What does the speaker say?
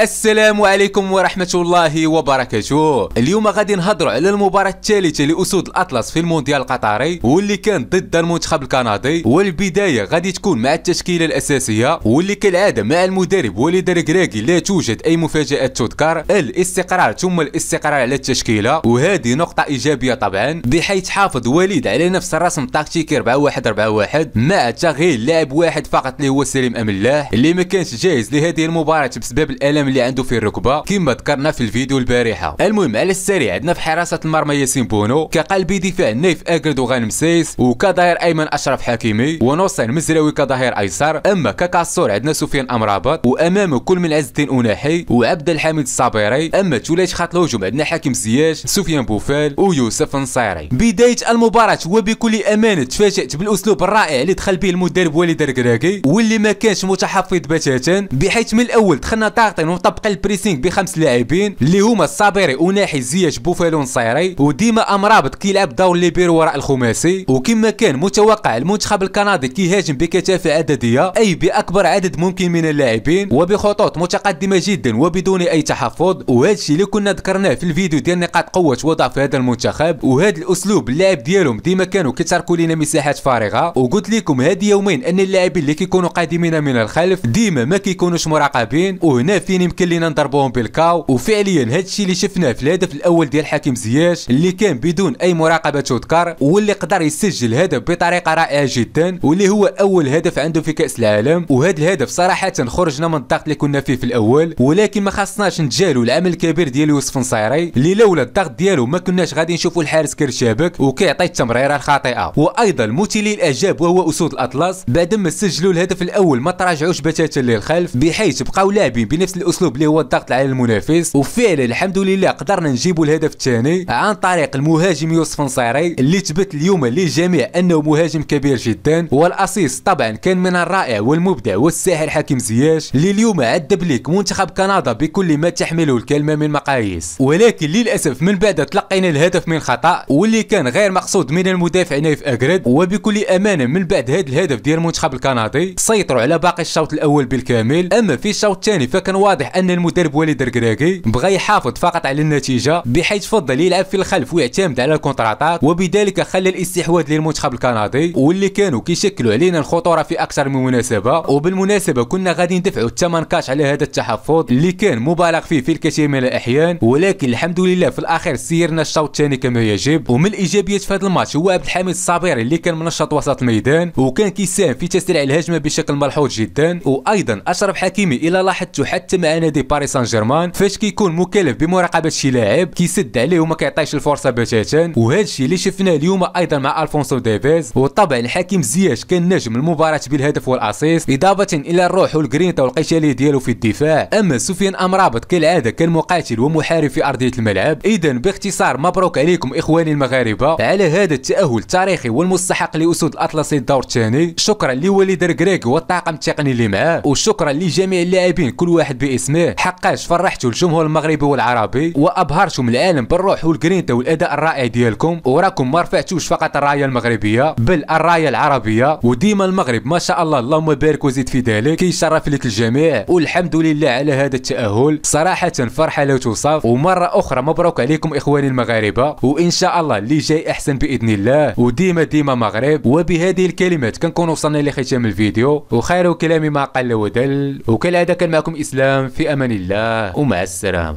السلام عليكم ورحمة الله وبركاته اليوم غادي نهضروا على المباراة الثالثة لأسود الأطلس في المونديال القطري واللي كان ضد المنتخب الكندي والبداية غادي تكون مع التشكيلة الأساسية واللي كالعادة مع المدرب وليد الركراكي لا توجد أي مفاجآت تذكر الاستقرار ثم الاستقرار على التشكيلة وهذه نقطة إيجابية طبعا بحيث حافظ وليد على نفس الرسم التكتيكي 4 1 4 1 مع تغيير لاعب واحد فقط اللي هو سليم أم الله اللي ما كانش جاهز لهذه المباراة بسبب الألم الالم اللي عنده في الركبه كما ذكرنا في الفيديو البارحه المهم على السريع عندنا في حراسه المرمى ياسين بونو كقلب دفاع نيف اكردو غانم سيس وكظهير ايمن اشرف حكيمي ونصر مزراوي كظهير ايسر اما ككاسور عندنا سفيان امرابط وامامه كل من عز الدين اوناحي وعبد الحميد الصابيري اما توليت خط الهجوم عندنا حكيم زياش سفيان بوفال ويوسف نصيري بدايه المباراه وبكل امانه تفاجات بالاسلوب الرائع اللي دخل به المدرب وليد الركراكي واللي ما كانش متحفظ بتاتا بحيث من الاول دخلنا ضاغطين ونطبق البريسينغ بخمس لاعبين اللي هما الصابري وناحي زياش بوفالو نصيري وديما امرابط كيلعب دور ليبيرو وراء الخماسي وكما كان متوقع المنتخب الكندي كيهاجم بكثافه عدديه اي باكبر عدد ممكن من اللاعبين وبخطوط متقدمه جدا وبدون اي تحفظ وهذا الشيء اللي كنا ذكرناه في الفيديو ديال نقاط قوه وضعف هذا المنتخب وهذا الاسلوب اللاعب ديالهم ديما كانوا كيتركوا لنا مساحات فارغه وقلت لكم هذه يومين ان اللاعبين اللي كيكونوا قادمين من الخلف ديما ما كيكونوش مراقبين وهنا فين يمكن لينا نضربوهم بالكاو وفعليا هذا الشيء اللي شفناه في الهدف الاول ديال حكيم زياش اللي كان بدون اي مراقبه تذكر واللي قدر يسجل هدف بطريقه رائعه جدا واللي هو اول هدف عنده في كاس العالم وهذا الهدف صراحه خرجنا من الضغط اللي كنا فيه في الاول ولكن ما خصناش نتجاهلوا العمل الكبير ديال يوسف نصيري اللي لولا الضغط ديالو ما كناش غادي نشوفوا الحارس كيرشابك وكيعطي التمريره الخاطئه وايضا مثير الاعجاب وهو اسود الاطلس بعد ما سجلوا الهدف الاول ما تراجعوش بتاتا للخلف بحيث بقاو لاعبين بنفس الاسلوب الاسلوب اللي هو الضغط على المنافس وفعلا الحمد لله قدرنا نجيبوا الهدف الثاني عن طريق المهاجم يوسف نصيري اللي ثبت اليوم للجميع انه مهاجم كبير جدا والاسيس طبعا كان من الرائع والمبدع والساحر حكيم زياش اللي اليوم عذب ليك منتخب كندا بكل ما تحمله الكلمه من مقاييس ولكن للاسف من بعد تلقينا الهدف من خطا واللي كان غير مقصود من المدافع نايف اجريد وبكل امانه من بعد هذا الهدف ديال المنتخب الكندي سيطروا على باقي الشوط الاول بالكامل اما في الشوط الثاني فكان واضح واضح ان المدرب وليد الركراكي بغى يحافظ فقط على النتيجه بحيث فضل يلعب في الخلف ويعتمد على الكونتر اتاك وبذلك خلى الاستحواذ للمنتخب الكندي واللي كانوا كيشكلوا علينا الخطوره في اكثر من مناسبه وبالمناسبه كنا غادي ندفعوا الثمن كاش على هذا التحفظ اللي كان مبالغ فيه في الكثير من الاحيان ولكن الحمد لله في الاخير سيرنا الشوط الثاني كما يجب ومن الايجابيات في هذا الماتش هو عبد الحميد الصابري اللي كان منشط وسط الميدان وكان كيساهم في تسريع الهجمه بشكل ملحوظ جدا وايضا اشرف حكيمي الى لاحظتوا حتى مع نادي باريس سان جيرمان فاش كيكون مكلف بمراقبه شي لاعب كيسد عليه وما كيعطيش الفرصه بتاتا وهذا الشيء اللي شفناه اليوم ايضا مع الفونسو ديفيز وطبعا الحكيم زياش كان نجم المباراه بالهدف والاسيس اضافه الى الروح والجرينتا والقتاليه ديالو في الدفاع اما سفيان امرابط كالعاده كان مقاتل ومحارب في ارضيه الملعب اذا باختصار مبروك عليكم اخواني المغاربه على هذا التاهل التاريخي والمستحق لاسود الاطلسي الدور الثاني شكرا لوليد ركريك والطاقم التقني اللي معاه وشكرا لجميع اللاعبين كل واحد بإذن اسمه حقاش فرحتوا الجمهور المغربي والعربي وابهرتم العالم بالروح والجرينتا والاداء الرائع ديالكم وراكم ما رفعتوش فقط الرايه المغربيه بل الرايه العربيه وديما المغرب ما شاء الله اللهم بارك وزيد في ذلك كيشرف لك الجميع والحمد لله على هذا التاهل صراحه فرحه لا توصف ومره اخرى مبروك عليكم اخواني المغاربه وان شاء الله اللي جاي احسن باذن الله وديما ديما مغرب وبهذه الكلمات كنكون وصلنا لختام الفيديو وخير كلامي ما قل ودل وكالعاده كان معكم اسلام في أمان الله ومع السلامة